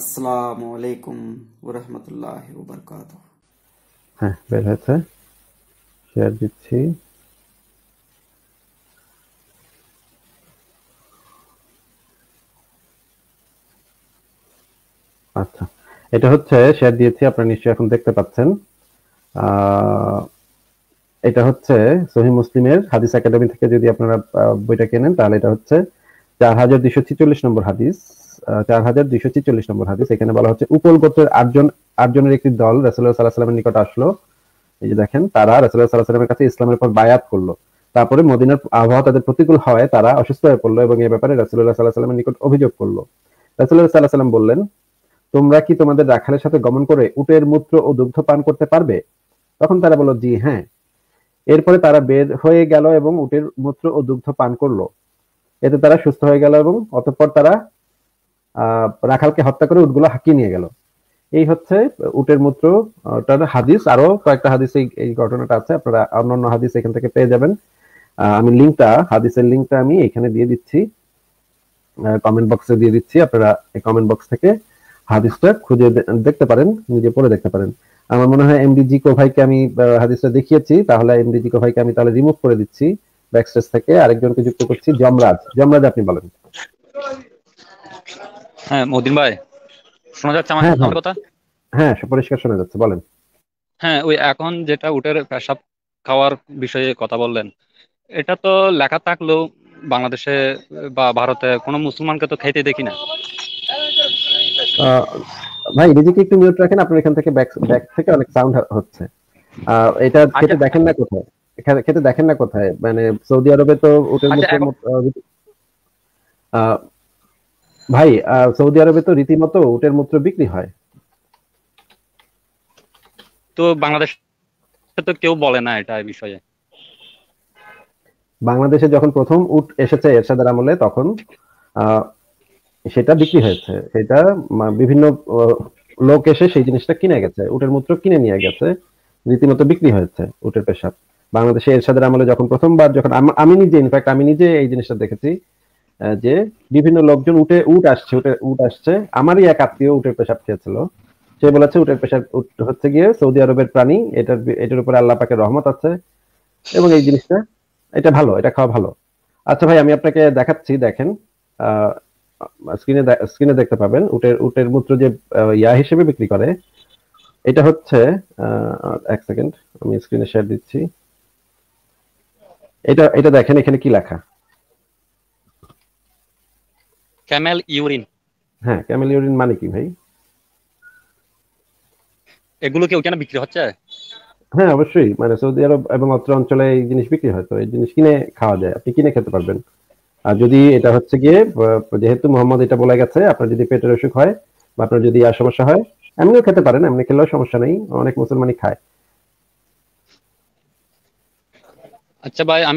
আসসালামু আলাইকুম ওরহমতুল্লাহ ওবরকাত হ্যাঁ বের হয়েছে শেয়ার দিচ্ছি আচ্ছা এটা হচ্ছে শেয়ার দিয়েছি আপনারা নিশ্চয়ই এখন দেখতে পাচ্ছেন এটা হচ্ছে সহি মুসলিমের হাদিস একাডেমি থেকে যদি আপনারা বইটা কেনেন তাহলে এটা হচ্ছে চার হাজার দুইশো ছিচল্লিশ নম্বর হাদিস চার হাজার দুইশো ছেচল্লিশ নম্বর হাদিস এখানে বলা হচ্ছে উপল গোত্রের আটজন আটজনের একটি দল রাসুল্লাহ সাল্লাহ সাল্লামের নিকট আসলো এই যে দেখেন তারা রাসুল্লাহ সাল্লাহ সাল্লামের কাছে ইসলামের বায়াত করলো তারপরে মদিনার আবহাওয়া তাদের প্রতিকূল হওয়ায় তারা অসুস্থ হয়ে পড়লো এবং এ ব্যাপারে রাসুল্লাহ সাল্লাহ সাল্লামের নিকট অভিযোগ করলো রাসুল্লাহ সাল্লাহ সাল্লাম বললেন তোমরা কি তোমাদের রাখালের সাথে গমন করে উটের মূত্র ও দুগ্ধ পান করতে পারবে তখন তারা বলল জি হ্যাঁ এরপরে তারা বের হয়ে গেল এবং উটের মূত্র ও দুগ্ধ পান করলো এতে তারা সুস্থ হয়ে গেল এবং অতঃপর তারা রাখালকে হত্যা করে উটগুলো হাঁকিয়ে নিয়ে গেল এই হচ্ছে উটের মূত্র হাদিস আরো কয়েকটা হাদিস এই ঘটনাটা আছে আপনারা অন্যান্য হাদিস এখান থেকে পেয়ে যাবেন আমি লিঙ্কটা হাদিসের লিঙ্কটা আমি এখানে দিয়ে দিচ্ছি কমেন্ট বক্সে দিয়ে দিচ্ছি আপনারা এই কমেন্ট বক্স থেকে হাদিসটা খুঁজে দেখতে পারেন নিজে পড়ে দেখতে পারেন আমার মনে হয় জিকো ভাইকে আমি হাদিসটা দেখিয়েছি তাহলে এমডিজি কোভাইকে আমি তাহলে রিমুভ করে দিচ্ছি ব্যাকস্টেজ থেকে আরেকজনকে যুক্ত করছি জমরাজ জমরাজ আপনি বলেন হ্যাঁ মদিন ভাই শোনা যাচ্ছে আমার হ্যাঁ, হ্যাঁ। কথা হ্যাঁ পরিষ্কার শোনা যাচ্ছে বলেন হ্যাঁ ওই এখন যেটা উটের পেশাব খাওয়ার বিষয়ে কথা বললেন এটা তো লেখা থাকলেও বাংলাদেশে বা ভারতে কোনো মুসলমানকে তো খাইতে দেখি না ভাই নিজেকে একটু মিউট রাখেন আপনার এখান থেকে ব্যাক ব্যাক থেকে অনেক সাউন্ড হচ্ছে এটা আচ্ছা। খেতে দেখেন না কোথায় খেতে দেখেন না কোথায় মানে সৌদি আরবে তো উটের আচ্ছা, মধ্যে ভাই সৌদি আরবে তো রীতিমতো উটের মূত্র বিক্রি হয় তো বাংলাদেশ তো কেউ বলে না এটা বিষয়ে বাংলাদেশে যখন প্রথম উট এসেছে এরশাদের আমলে তখন সেটা বিক্রি হয়েছে এটা বিভিন্ন লোক এসে সেই জিনিসটা কিনে গেছে উটের মূত্র কিনে নিয়ে গেছে রীতিমতো বিক্রি হয়েছে উটের পেশাব বাংলাদেশে এরশাদের আমলে যখন প্রথমবার যখন আমি নিজে ইনফ্যাক্ট আমি নিজে এই জিনিসটা দেখেছি যে বিভিন্ন লোকজন উঠে উঠ আসছে উঠে উঠ আসছে আমারই এক আত্মীয় উঠের পেশাব খেয়েছিল সে বলেছে উঠের পেশাব হচ্ছে গিয়ে সৌদি আরবের প্রাণী এটার এটার উপরে আল্লাহ পাকে রহমত আছে এবং এই জিনিসটা এটা ভালো এটা খাওয়া ভালো আচ্ছা ভাই আমি আপনাকে দেখাচ্ছি দেখেন স্ক্রিনে স্ক্রিনে দেখতে পাবেন উটের উটের মূত্র যে ইয়া হিসেবে বিক্রি করে এটা হচ্ছে এক সেকেন্ড আমি স্ক্রিনে শেয়ার দিচ্ছি এটা এটা দেখেন এখানে কি লেখা ক্যামেল ইউরিন হ্যাঁ ক্যামেল ইউরিন মানে কি ভাই এগুলো কি ওখানে বিক্রি হচ্ছে হ্যাঁ অবশ্যই মানে সৌদি আরব এবং অত্র অঞ্চলে এই জিনিস বিক্রি হয় তো এই জিনিস কিনে খাওয়া যায় আপনি কিনে খেতে পারবেন আর যদি এটা হচ্ছে গিয়ে যেহেতু মোহাম্মদ এটা বলে গেছে আপনার যদি পেটের অসুখ হয় বা আপনার যদি আর সমস্যা হয় এমনিও খেতে পারেন এমনি খেলেও সমস্যা নেই অনেক মুসলমানই খায় আচ্ছা ভাই আমি